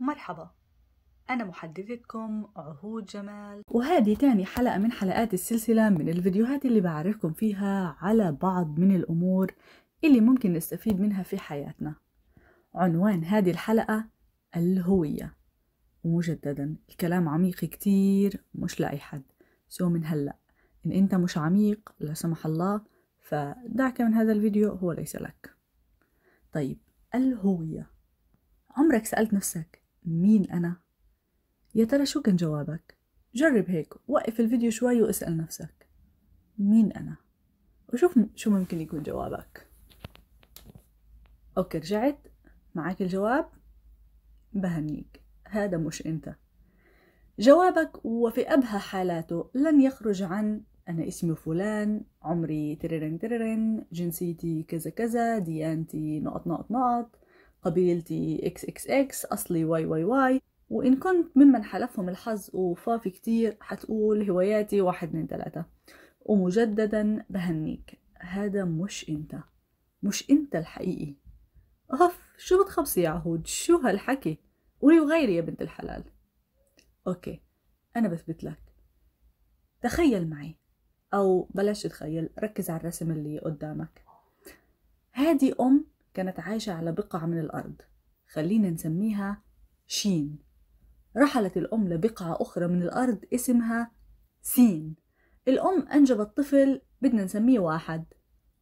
مرحبا أنا محدثتكم عهود جمال وهذه تاني حلقة من حلقات السلسلة من الفيديوهات اللي بعرفكم فيها على بعض من الأمور اللي ممكن نستفيد منها في حياتنا عنوان هذه الحلقة الهوية ومجددا الكلام عميق كتير مش لأي حد سو من هلأ إن أنت مش عميق لا سمح الله فدعك من هذا الفيديو هو ليس لك طيب الهوية عمرك سألت نفسك مين أنا؟ يا ترى شو كان جوابك؟ جرب هيك وقف الفيديو شوي واسأل نفسك مين أنا؟ وشوف شو ممكن يكون جوابك أوكي رجعت معك الجواب بهنيك هذا مش أنت جوابك وفي أبهى حالاته لن يخرج عن أنا اسمي فلان عمري تررن تررن جنسيتي كذا كذا ديانتي نقط نقط نقط قبيلتي اكس اكس اكس اصلي واي واي واي وإن كنت ممن حلفهم الحظ وفافي كتير حتقول هواياتي واحد من ثلاثة ومجددا بهنيك هذا مش انت مش انت الحقيقي أوف شو بتخبصي يا عهود شو هالحكي قولي وغيري يا بنت الحلال أوكي أنا بثبت لك تخيل معي أو بلاش تخيل ركز على الرسم اللي قدامك هذه أم كانت عايشة على بقعة من الأرض خلينا نسميها شين رحلت الأم لبقعة أخرى من الأرض اسمها سين الأم أنجبت طفل بدنا نسميه واحد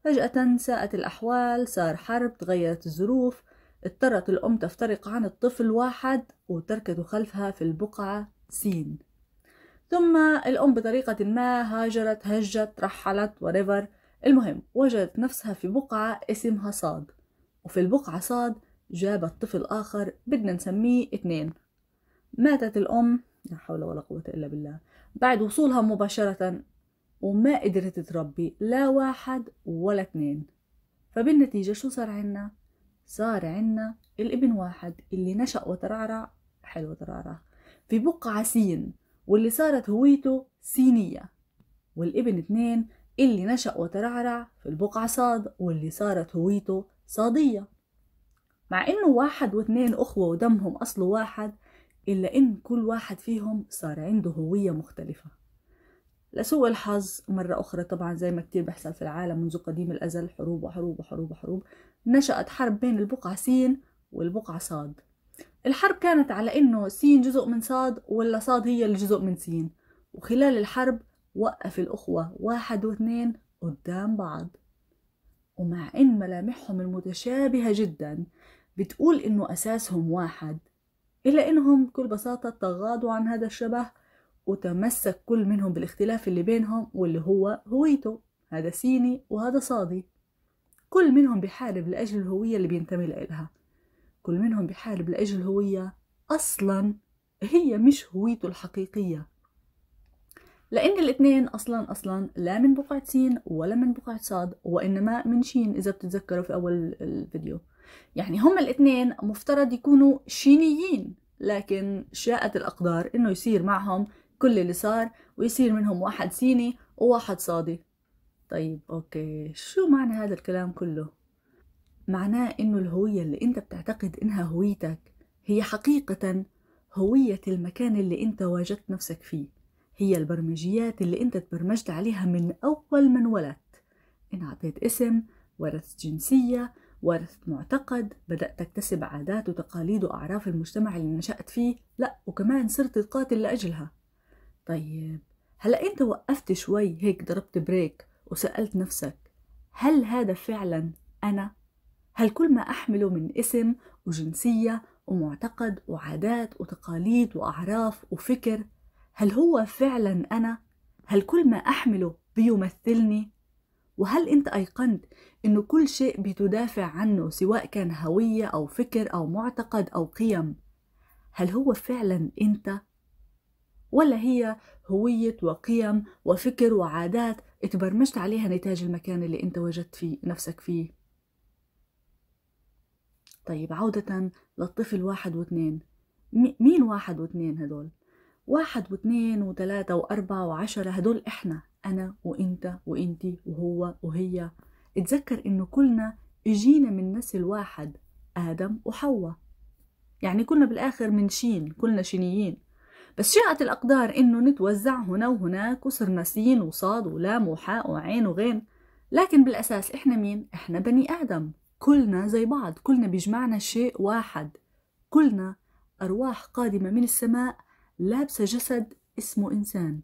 فجأة ساءت الأحوال صار حرب تغيرت الظروف اضطرت الأم تفترق عن الطفل واحد وتركته خلفها في البقعة سين ثم الأم بطريقة ما هاجرت هجت رحلت وريفر المهم وجدت نفسها في بقعة اسمها صاد وفي البقعة صاد جابت طفل آخر بدنا نسميه اثنين ماتت الأم لا حول ولا قوة إلا بالله بعد وصولها مباشرة وما قدرت تربي لا واحد ولا اثنين فبالنتيجة شو صار عنا؟ صار عنا الابن واحد اللي نشأ وترعرع حلو ترعرع في بقعة سين واللي صارت هويته سينية والابن اثنين اللي نشأ وترعرع في البقعة صاد واللي صارت هويته صادية مع إنه واحد واثنين أخوة ودمهم أصله واحد إلا إن كل واحد فيهم صار عنده هوية مختلفة لسوء الحظ مرة أخرى طبعا زي ما كتير بيحصل في العالم منذ قديم الأزل حروب وحروب وحروب وحروب نشأت حرب بين البقعة سين والبقعة صاد الحرب كانت على إنه سين جزء من صاد ولا صاد هي الجزء من سين وخلال الحرب وقف الأخوة واحد واثنين قدام بعض ومع إن ملامحهم المتشابهة جدا بتقول إنه أساسهم واحد إلا إنهم بكل بساطة تغاضوا عن هذا الشبه وتمسك كل منهم بالاختلاف اللي بينهم واللي هو هويته هذا سيني وهذا صادي كل منهم بحارب لأجل الهوية اللي بينتمي لإلها كل منهم بحارب لأجل هوية أصلا هي مش هويته الحقيقية لأن الاثنين أصلا أصلا لا من بقعة سين ولا من بقعة صاد وإنما من شين إذا بتتذكروا في أول الفيديو يعني هم الاثنين مفترض يكونوا شينيين لكن شاءت الأقدار إنه يصير معهم كل اللي صار ويصير منهم واحد سيني وواحد صادي طيب أوكي شو معنى هذا الكلام كله؟ معناه إنه الهوية اللي أنت بتعتقد إنها هويتك هي حقيقة هوية المكان اللي أنت واجدت نفسك فيه هي البرمجيات اللي انت تبرمجت عليها من أول من ولدت إن عطيت اسم ورثت جنسية ورثت معتقد بدأت تكتسب عادات وتقاليد وأعراف المجتمع اللي نشأت فيه لا وكمان صرت تقاتل لأجلها طيب هلأ أنت وقفت شوي هيك ضربت بريك وسألت نفسك هل هذا فعلا أنا؟ هل كل ما أحمله من اسم وجنسية ومعتقد وعادات وتقاليد وأعراف وفكر هل هو فعلا أنا؟ هل كل ما أحمله بيمثلني؟ وهل أنت أيقنت أنه كل شيء بتدافع عنه سواء كان هوية أو فكر أو معتقد أو قيم هل هو فعلا أنت؟ ولا هي هوية وقيم وفكر وعادات اتبرمجت عليها نتاج المكان اللي أنت وجدت فيه نفسك فيه طيب عودة للطفل واحد واثنين مين واحد واثنين هدول؟ واحد واثنين وثلاثة وأربعة وعشرة هدول إحنا أنا وإنت وإنتي وهو وهي اتذكر إنه كلنا إجينا من نسل واحد آدم وحواء يعني كلنا بالآخر من شين كلنا شينيين بس شاءت الأقدار إنه نتوزع هنا وهناك وصرنا سين وصاد ولام وحاء وعين وغين لكن بالأساس إحنا مين؟ إحنا بني آدم كلنا زي بعض كلنا بيجمعنا شيء واحد كلنا أرواح قادمة من السماء لابسة جسد اسمه إنسان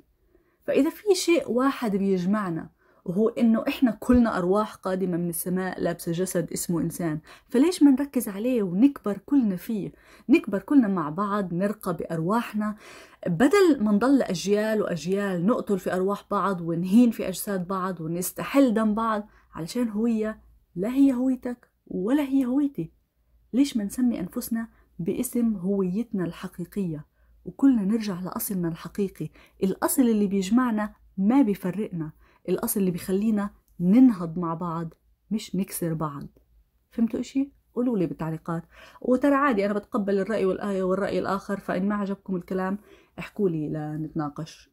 فإذا في شيء واحد بيجمعنا وهو إنه إحنا كلنا أرواح قادمة من السماء لابسة جسد اسمه إنسان فليش ما نركز عليه ونكبر كلنا فيه نكبر كلنا مع بعض نرقى بأرواحنا بدل ما نضل أجيال وأجيال نقتل في أرواح بعض ونهين في أجساد بعض ونستحل دم بعض علشان هوية لا هي هويتك ولا هي هويتي ليش ما نسمي أنفسنا باسم هويتنا الحقيقية وكلنا نرجع لأصلنا الحقيقي الأصل اللي بيجمعنا ما بيفرقنا الأصل اللي بيخلينا ننهض مع بعض مش نكسر بعض فهمتوا إشي؟ قولوا لي بالتعليقات وترى عادي أنا بتقبل الرأي والآية والرأي الآخر فإن ما عجبكم الكلام احكوا لي لنتناقش